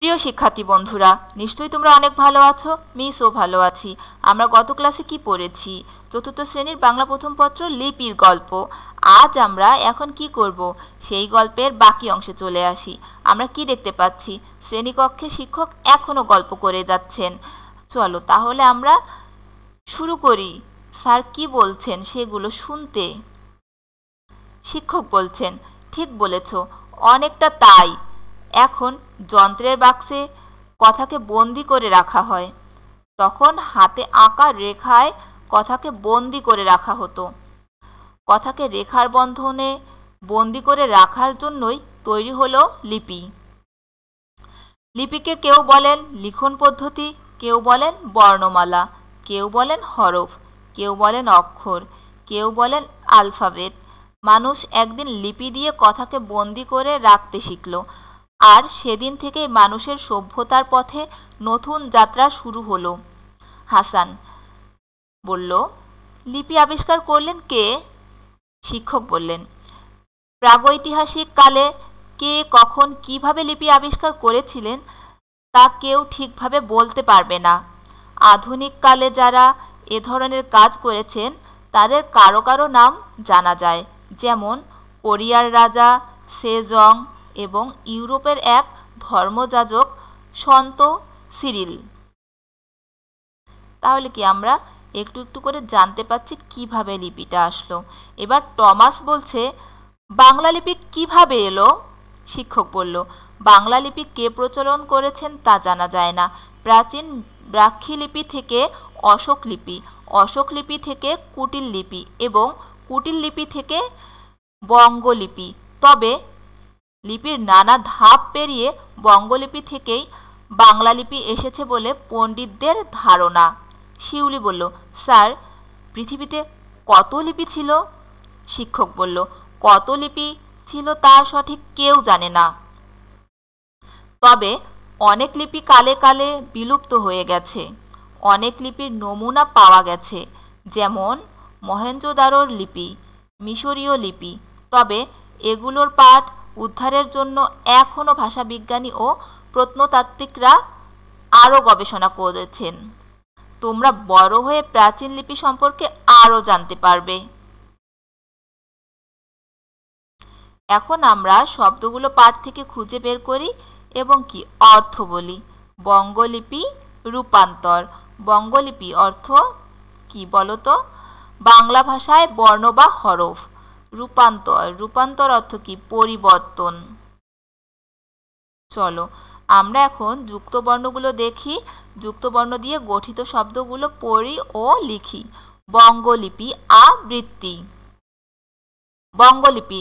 প্রিয় শিক্ষার্থী বন্ধুরা নিশ্চয়ই তোমরা অনেক ভালো আছো মিসও ভালো আছি আমরা গত ক্লাসে কি পড়েছি চতুর্থ শ্রেণীর বাংলা প্রথম পত্র লিপির গল্প আজ আমরা এখন কি করব সেই গল্পের বাকি অংশে চলে আসি আমরা কি দেখতে পাচ্ছি শ্রেণীকক্ষে শিক্ষক এখনও গল্প করে যাচ্ছেন চলো তাহলে আমরা শুরু করি স্যার কি বলছেন সেগুলো শুনতে শিক্ষক বলছেন ঠিক বলেছ অনেকটা তাই এখন যন্ত্রের বাক্সে কথাকে বন্দি করে রাখা হয় তখন হাতে আঁকা রেখায় কথাকে বন্দি করে রাখা হতো কথাকে রেখার বন্ধনে বন্দি করে রাখার জন্যই তৈরি হলো লিপি লিপিকে কেউ বলেন লিখন পদ্ধতি কেউ বলেন বর্ণমালা কেউ বলেন হরফ কেউ বলেন অক্ষর কেউ বলেন আলফাবেট মানুষ একদিন লিপি দিয়ে কথাকে বন্দি করে রাখতে শিখল আর সেদিন থেকে মানুষের সভ্যতার পথে নতুন যাত্রা শুরু হলো হাসান বলল লিপি আবিষ্কার করলেন কে শিক্ষক বললেন প্রাগৈতিহাসিক কালে কে কখন কিভাবে লিপি আবিষ্কার করেছিলেন তা কেউ ঠিকভাবে বলতে পারবে না আধুনিক কালে যারা এ ধরনের কাজ করেছেন তাদের কারো কারো নাম জানা যায় যেমন কোরিয়ার রাজা সেজং এবং ইউরোপের এক ধর্মযাজক সন্ত সিরিল তাহলে কি আমরা একটু একটু করে জানতে পারছি কিভাবে লিপিটা আসলো এবার টমাস বলছে বাংলা লিপি কিভাবে এলো শিক্ষক বলল বাংলা লিপি কে প্রচলন করেছেন তা জানা যায় না প্রাচীন ব্রাক্ষী লিপি থেকে অশোক লিপি অশোক লিপি থেকে কুটিল লিপি এবং কুটিল লিপি থেকে বঙ্গলিপি তবে লিপির নানা ধাপ পেরিয়ে বঙ্গলিপি থেকেই বাংলা লিপি এসেছে বলে পণ্ডিতদের ধারণা শিউলি বলল স্যার পৃথিবীতে কত লিপি ছিল শিক্ষক বলল কত লিপি ছিল তা সঠিক কেউ জানে না তবে অনেক লিপি কালে কালে বিলুপ্ত হয়ে গেছে অনেক লিপির নমুনা পাওয়া গেছে যেমন মহেঞ্জোদারোর লিপি মিশরীয় লিপি তবে এগুলোর পাঠ উদ্ধারের জন্য এখনও ভাষাবিজ্ঞানী ও প্রত্নতাত্ত্বিকরা আরও গবেষণা করেছেন তোমরা বড় হয়ে প্রাচীন লিপি সম্পর্কে আরও জানতে পারবে এখন আমরা শব্দগুলো পাঠ থেকে খুঁজে বের করি এবং কি অর্থ বলি বঙ্গলিপি রূপান্তর বঙ্গলিপি অর্থ কি বলতো বাংলা ভাষায় বর্ণ বা হরফ রূপান্তর রূপান্তর অর্থ কি পরিবর্তন চলো আমরা এখন যুক্ত বর্ণগুলো দেখি যুক্ত বর্ণ দিয়ে গঠিত শব্দগুলো পড়ি ও লিখি বঙ্গলিপি আবৃত্তি বঙ্গলিপি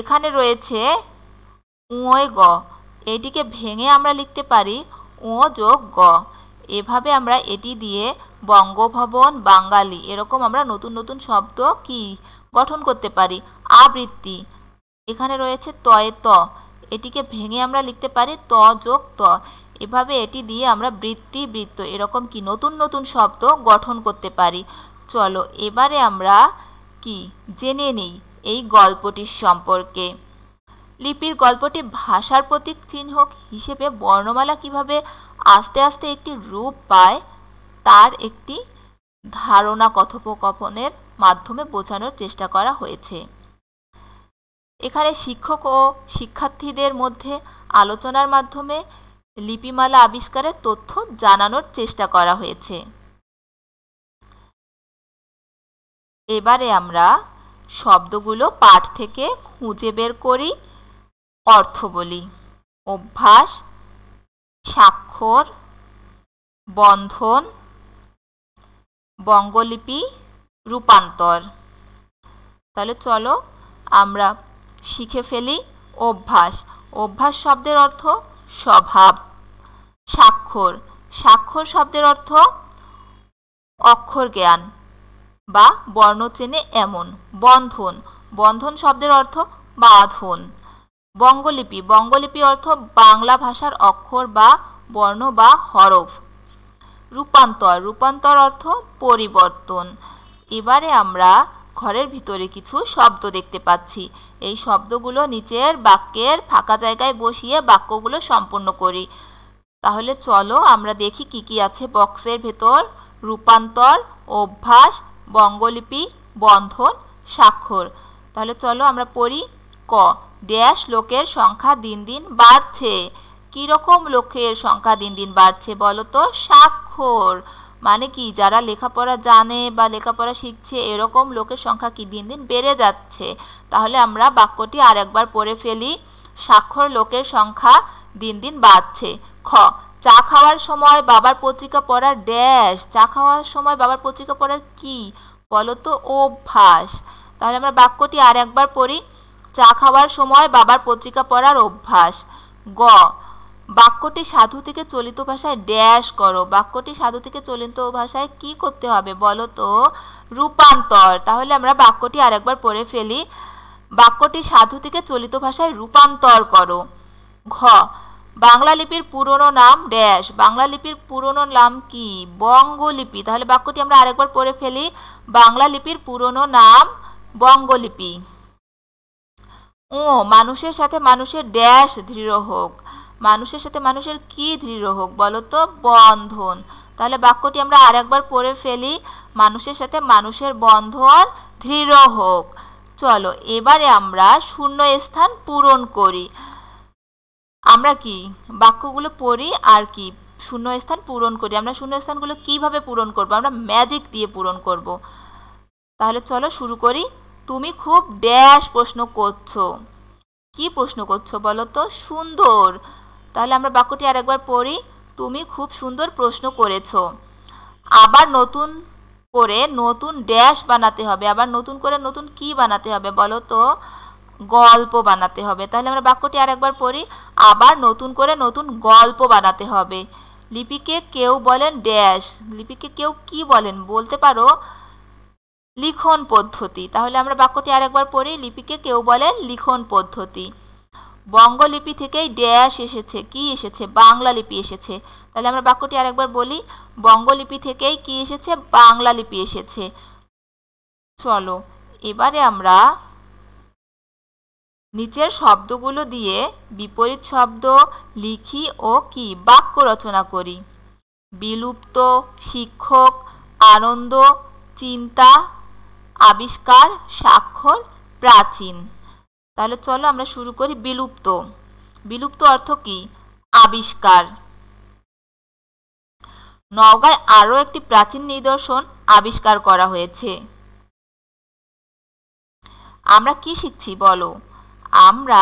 এখানে রয়েছে উঁয় গ এটিকে ভেঙে আমরা লিখতে পারি উঁ যোগ গ এভাবে আমরা এটি দিয়ে বঙ্গভবন বাঙালি এরকম আমরা নতুন নতুন শব্দ কি গঠন করতে পারি আবৃত্তি এখানে রয়েছে তয়ে ত এটিকে ভেঙে আমরা লিখতে পারি ত যোগ ত এভাবে এটি দিয়ে আমরা বৃত্তি বৃত্ত এরকম কি নতুন নতুন শব্দ গঠন করতে পারি চলো এবারে আমরা কি জেনে নেই এই গল্পটির সম্পর্কে লিপির গল্পটি ভাষার প্রতীক চিহ্ন হিসেবে বর্ণমালা কিভাবে আস্তে আস্তে একটি রূপ পায় তার একটি ধারণা কথোপকথনের মাধ্যমে বোঝানোর চেষ্টা করা হয়েছে এখানে শিক্ষক ও শিক্ষার্থীদের মধ্যে আলোচনার মাধ্যমে লিপিমালা আবিষ্কারের তথ্য জানানোর চেষ্টা করা হয়েছে এবারে আমরা শব্দগুলো পাঠ থেকে খুঁজে বের করি অর্থ বলি অভ্যাস স্বাক্ষর বন্ধন বঙ্গলিপি রূপান্তর তাহলে চলো আমরা শিখে ফেলি অভ্যাস অভ্যাস শব্দের অর্থ স্বভাব স্বাক্ষর স্বাক্ষর শব্দের অর্থ অক্ষর জ্ঞান বা বর্ণ চেনে এমন বন্ধন বন্ধন শব্দের অর্থ বাঁধন বঙ্গলিপি বঙ্গলিপি অর্থ বাংলা ভাষার অক্ষর বা বর্ণ বা হরফ রূপান্তর রূপান্তর অর্থ পরিবর্তন এবারে আমরা ঘরের ভিতরে কিছু শব্দ দেখতে পাচ্ছি এই শব্দগুলো নিচের বাক্যের ফাঁকা জায়গায় বসিয়ে বাক্যগুলো সম্পূর্ণ করি তাহলে চলো আমরা দেখি কি কি আছে বক্সের ভেতর রূপান্তর অভ্যাস বঙ্গলিপি বন্ধন স্বাক্ষর তাহলে চলো আমরা পড়ি ক ড্যাশ লোকের সংখ্যা দিন দিন বাড়ছে কীরকম লোকের সংখ্যা দিন দিন বাড়ছে বলো তো স্বাক্ষর মানে কি যারা লেখাপড়া জানে বা লেখাপড়া শিখছে এরকম লোকের সংখ্যা কি দিন দিন বেড়ে যাচ্ছে তাহলে আমরা বাক্যটি আর একবার পড়ে ফেলি স্বাক্ষর লোকের সংখ্যা দিন দিন বাড়ছে খ চা খাওয়ার সময় বাবার পত্রিকা পড়ার ড্যাশ চা খাওয়ার সময় বাবার পত্রিকা পড়ার কি বলতো অভ্যাস তাহলে আমরা বাক্যটি আর একবার পড়ি চা খাওয়ার সময় বাবার পত্রিকা পড়ার অভ্যাস গ বাক্যটি সাধু থেকে চলিত ভাষায় ড্যাশ করো বাক্যটি সাধু থেকে চলিত ভাষায় কি করতে হবে বলো তো রূপান্তর তাহলে আমরা বাক্যটি আরেকবার পড়ে ফেলি বাক্যটি সাধু থেকে চলিত ভাষায় রূপান্তর করো ঘ বাংলা লিপির পুরনো নাম ড্যাশ বাংলা লিপির পুরনো নাম কি বঙ্গলিপি তাহলে বাক্যটি আমরা আরেকবার পড়ে ফেলি বাংলা লিপির পুরনো নাম বঙ্গলিপি ও মানুষের সাথে মানুষের ড্যাশ দৃঢ় হোক মানুষের সাথে মানুষের কি দৃঢ় হোক বলতো বন্ধন তাহলে বাক্যটি আমরা আরেকবার পড়ে ফেলি মানুষের সাথে মানুষের বন্ধন দৃঢ় হোক চলো এবারে আমরা শূন্য স্থান পূরণ করি আমরা কি বাক্যগুলো পড়ি আর কি শূন্য স্থান পূরণ করি আমরা শূন্য স্থানগুলো কিভাবে পূরণ করব আমরা ম্যাজিক দিয়ে পূরণ করব তাহলে চলো শুরু করি তুমি খুব ড্যাশ প্রশ্ন করছো কি প্রশ্ন করছো বলো তো সুন্দর তাহলে আমরা বাক্যটি আরেকবার পড়ি তুমি খুব সুন্দর প্রশ্ন করেছ আবার নতুন করে নতুন ড্যাশ বানাতে হবে আবার নতুন করে নতুন কি বানাতে হবে বলো তো গল্প বানাতে হবে তাহলে আমরা বাক্যটি আরেকবার পড়ি আবার নতুন করে নতুন গল্প বানাতে হবে লিপিকে কেউ বলেন ড্যাশ লিপিকে কেউ কি বলেন বলতে পারো লিখন পদ্ধতি তাহলে আমরা বাক্যটি আরেকবার পড়ি লিপিকে কেউ বলেন লিখন পদ্ধতি বঙ্গলিপি থেকেই ড্যাশ এসেছে কি এসেছে বাংলা লিপি এসেছে তাহলে আমরা বাক্যটি আরেকবার বলি বঙ্গলিপি থেকেই কি এসেছে বাংলা লিপি এসেছে চলো এবারে আমরা নিচের শব্দগুলো দিয়ে বিপরীত শব্দ লিখি ও কি বাক্য রচনা করি বিলুপ্ত শিক্ষক আনন্দ চিন্তা আবিষ্কার স্বাক্ষর প্রাচীন তাহলে চলো আমরা শুরু করি বিলুপ্ত বিলুপ্ত অর্থ কি আবিষ্কার নওগাঁয় আরও একটি প্রাচীন নিদর্শন আবিষ্কার করা হয়েছে আমরা কি শিখছি বলো আমরা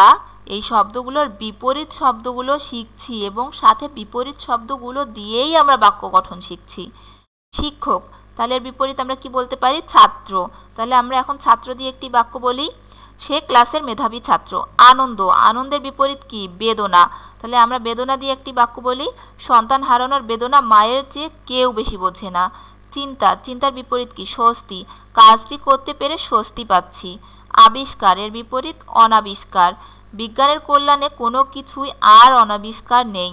এই শব্দগুলোর বিপরীত শব্দগুলো শিখছি এবং সাথে বিপরীত শব্দগুলো দিয়েই আমরা বাক্য গঠন শিখছি শিক্ষক তাহলে এর বিপরীত আমরা কি বলতে পারি ছাত্র তাহলে আমরা এখন ছাত্র দিয়ে একটি বাক্য বলি সে ক্লাসের মেধাবী ছাত্র আনন্দ আনন্দের বিপরীত কি বেদনা তাহলে আমরা বেদনা দিয়ে একটি বাক্য বলি সন্তান হারানোর বেদনা মায়ের চেয়ে কেউ বেশি বোঝে না চিন্তা চিন্তার বিপরীত কি স্বস্তি কাজটি করতে পেরে স্বস্তি পাচ্ছি আবিষ্কার এর বিপরীত অনাবিষ্কার বিজ্ঞানের কল্যাণে কোনো কিছুই আর অনাবিষ্কার নেই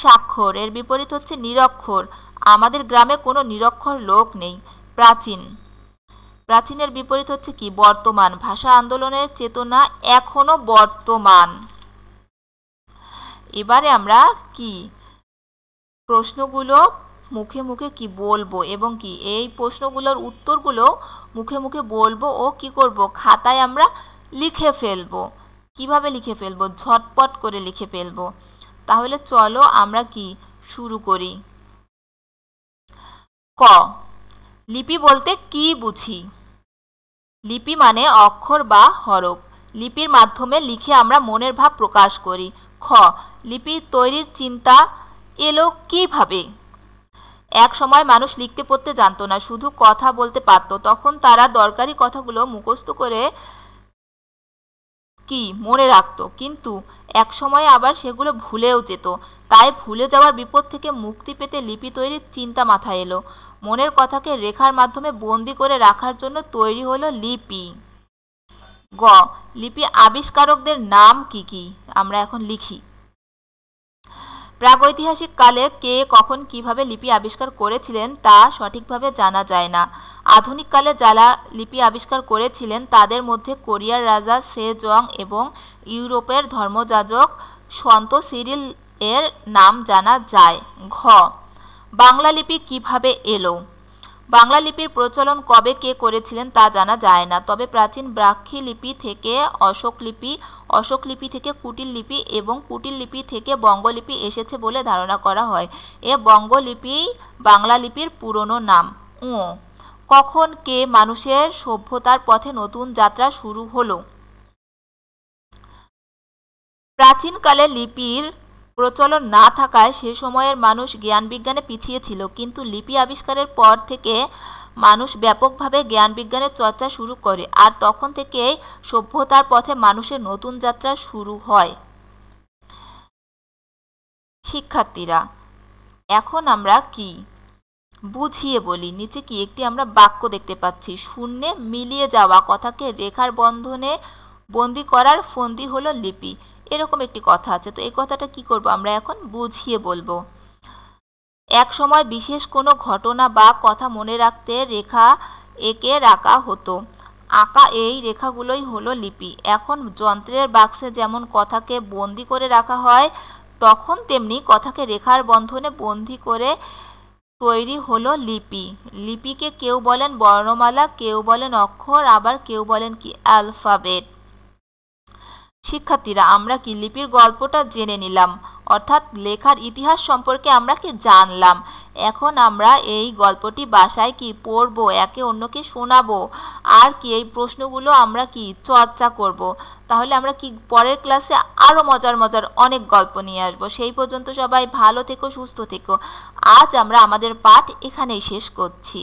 স্বাক্ষর এর বিপরীত হচ্ছে নিরক্ষর আমাদের গ্রামে কোনো নিরক্ষর লোক নেই প্রাচীন প্রাচীনের বিপরীত হচ্ছে কি বর্তমান ভাষা আন্দোলনের চেতনা এখনও বর্তমান এবারে আমরা কি প্রশ্নগুলো মুখে মুখে কি বলবো এবং কি এই প্রশ্নগুলোর উত্তরগুলো মুখে মুখে বলবো ও কি করব খাতায় আমরা লিখে ফেলবো কিভাবে লিখে ফেলবো ঝটপট করে লিখে ফেলবো তাহলে চলো আমরা কি শুরু করি ক লিপি বলতে কি বুঝি লিপি মানে অক্ষর বা হরফ লিপির মাধ্যমে লিখে আমরা মনের ভাব প্রকাশ করি খ লিপি তৈরির চিন্তা এলো কীভাবে এক সময় মানুষ লিখতে পড়তে জানতো না শুধু কথা বলতে পারত তখন তারা দরকারি কথাগুলো মুখস্থ করে কি মনে রাখত কিন্তু এক সময় আবার সেগুলো ভুলেও যেত তাই ভুলে যাওয়ার বিপদ থেকে মুক্তি পেতে লিপি তৈরির চিন্তা মাথায় এলো মনের কথাকে রেখার মাধ্যমে বন্দি করে রাখার জন্য তৈরি হল লিপি গ লিপি আবিষ্কারকদের নাম কি কি আমরা এখন লিখি প্রাগৈতিহাসিক কালে কে কখন কিভাবে লিপি আবিষ্কার করেছিলেন তা সঠিকভাবে জানা যায় না আধুনিককালে যারা লিপি আবিষ্কার করেছিলেন তাদের মধ্যে কোরিয়ার রাজা সে জং এবং ইউরোপের ধর্মযাজক সন্ত সিরিল এর নাম জানা যায় ঘ বাংলা লিপি কিভাবে এলো বাংলা লিপির প্রচলন কবে কে করেছিলেন তা জানা যায় না তবে প্রাচীন ব্রাক্ষী লিপি থেকে অশোক লিপি অশোক লিপি থেকে কুটিল লিপি এবং কুটিল লিপি থেকে বঙ্গলিপি এসেছে বলে ধারণা করা হয় এ বঙ্গলিপি বাংলা লিপির পুরনো নাম উ কখন কে মানুষের সভ্যতার পথে নতুন যাত্রা শুরু হলো প্রাচীনকালে লিপির প্রচলন না থাকায় সে সময়ের মানুষ জ্ঞান বিজ্ঞানে পিছিয়ে ছিল কিন্তু লিপি আবিষ্কারের পর থেকে মানুষ ব্যাপকভাবে জ্ঞান বিজ্ঞানের চর্চা শুরু করে আর তখন থেকেই সভ্যতার পথে মানুষের নতুন যাত্রা শুরু হয় শিক্ষার্থীরা এখন আমরা কি বুঝিয়ে বলি নিচে কি একটি আমরা বাক্য দেখতে পাচ্ছি শূন্যে মিলিয়ে যাওয়া কথাকে রেখার বন্ধনে বন্দি করার ফন্দি হলো লিপি এরকম একটি কথা আছে তো এই কথাটা কি করব আমরা এখন বুঝিয়ে বলবো এক সময় বিশেষ কোনো ঘটনা বা কথা মনে রাখতে রেখা একে রাখা হতো আঁকা এই রেখাগুলোই হলো লিপি এখন যন্ত্রের বাক্সে যেমন কথাকে বন্দি করে রাখা হয় তখন তেমনি কথাকে রেখার বন্ধনে বন্দি করে তৈরি হলো লিপি লিপিকে কেউ বলেন বর্ণমালা কেউ বলেন অক্ষর আবার কেউ বলেন কি অ্যালফাবেট শিক্ষার্থীরা আমরা কি লিপির গল্পটা জেনে নিলাম অর্থাৎ লেখার ইতিহাস সম্পর্কে আমরা কি জানলাম এখন আমরা এই গল্পটি বাসায় কি পড়বো একে অন্যকে শোনাবো আর কি এই প্রশ্নগুলো আমরা কি চর্চা করব। তাহলে আমরা কি পরের ক্লাসে আরও মজার মজার অনেক গল্প নিয়ে আসবো সেই পর্যন্ত সবাই ভালো থেকো সুস্থ থেকো আজ আমরা আমাদের পাঠ এখানেই শেষ করছি